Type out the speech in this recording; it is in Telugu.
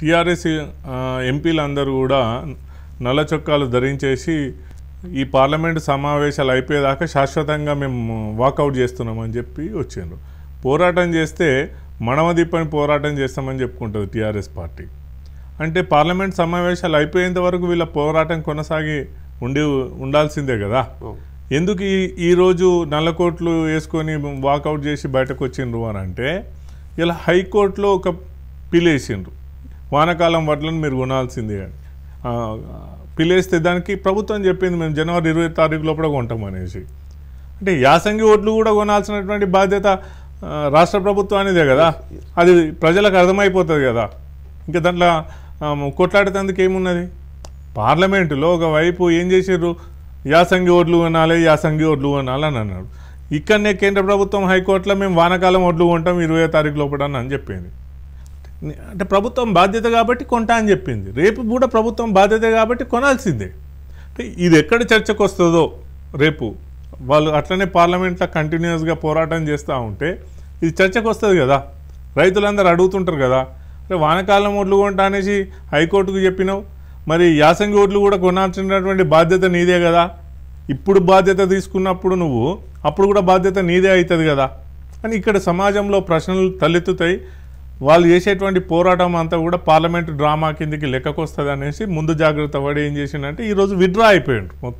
టీఆర్ఎస్ ఎంపీలు అందరూ కూడా నల్ల చొక్కాలు ధరించేసి ఈ పార్లమెంటు సమావేశాలు అయిపోయేదాకా శాశ్వతంగా మేము వాకౌట్ చేస్తున్నామని చెప్పి వచ్చిండ్రు పోరాటం చేస్తే మనమదిప్పని పోరాటం చేస్తామని చెప్పుకుంటుంది టీఆర్ఎస్ పార్టీ అంటే పార్లమెంట్ సమావేశాలు అయిపోయేంత వరకు వీళ్ళ పోరాటం కొనసాగి ఉండి ఉండాల్సిందే కదా ఎందుకు ఈ ఈరోజు కోట్లు వేసుకొని వాకౌట్ చేసి బయటకు వచ్చిండ్రు అని అంటే ఇలా హైకోర్టులో ఒక పిలేసిండ్రు వానాకాలం వడ్లను మీరు కొనాల్సిందే పిల్లేస్తే దానికి ప్రభుత్వం చెప్పింది మేము జనవరి ఇరవై తారీఖు లోపల కొంటామనేసి అంటే యాసంగి ఓట్లు కూడా కొనాల్సినటువంటి బాధ్యత రాష్ట్ర ప్రభుత్వానిదే కదా అది ప్రజలకు అర్థమైపోతుంది కదా ఇంకా దాంట్లో కొట్లాడేటందుకు ఏమున్నది పార్లమెంటులో ఒకవైపు ఏం చేసారు యాసంగి ఓట్లు కొనాలి యాసంగి ఓట్లు కొనాలి అని అన్నాడు ఇక్కడనే కేంద్ర ప్రభుత్వం హైకోర్టులో మేము వానాకాలం ఓట్లు కొంటాం ఇరవై తారీఖు లోపల అని చెప్పింది అంటే ప్రభుత్వం బాధ్యత కాబట్టి కొంటా అని చెప్పింది రేపు కూడా ప్రభుత్వం బాధ్యత కాబట్టి కొనాల్సిందే అంటే ఇది ఎక్కడ చర్చకు వస్తుందో రేపు వాళ్ళు అట్లనే పార్లమెంట్లో కంటిన్యూస్గా పోరాటం చేస్తూ ఉంటే ఇది చర్చకు వస్తుంది కదా రైతులందరూ అడుగుతుంటారు కదా అంటే వానకాలం ఓట్లు కొంటా అనేసి హైకోర్టుకు చెప్పినావు మరి యాసంగి ఓట్లు కూడా కొనాల్సినటువంటి బాధ్యత నీదే కదా ఇప్పుడు బాధ్యత తీసుకున్నప్పుడు నువ్వు అప్పుడు కూడా బాధ్యత నీదే అవుతుంది కదా అని ఇక్కడ సమాజంలో ప్రశ్నలు తలెత్తుతాయి వాళ్ళు చేసేటువంటి పోరాటం అంతా కూడా పార్లమెంటు డ్రామా కిందకి లెక్కకొస్తుంది అనేసి ముందు జాగ్రత్త పడి ఏం చేసిండంటే ఈరోజు విత్డ్రా అయిపోయిండు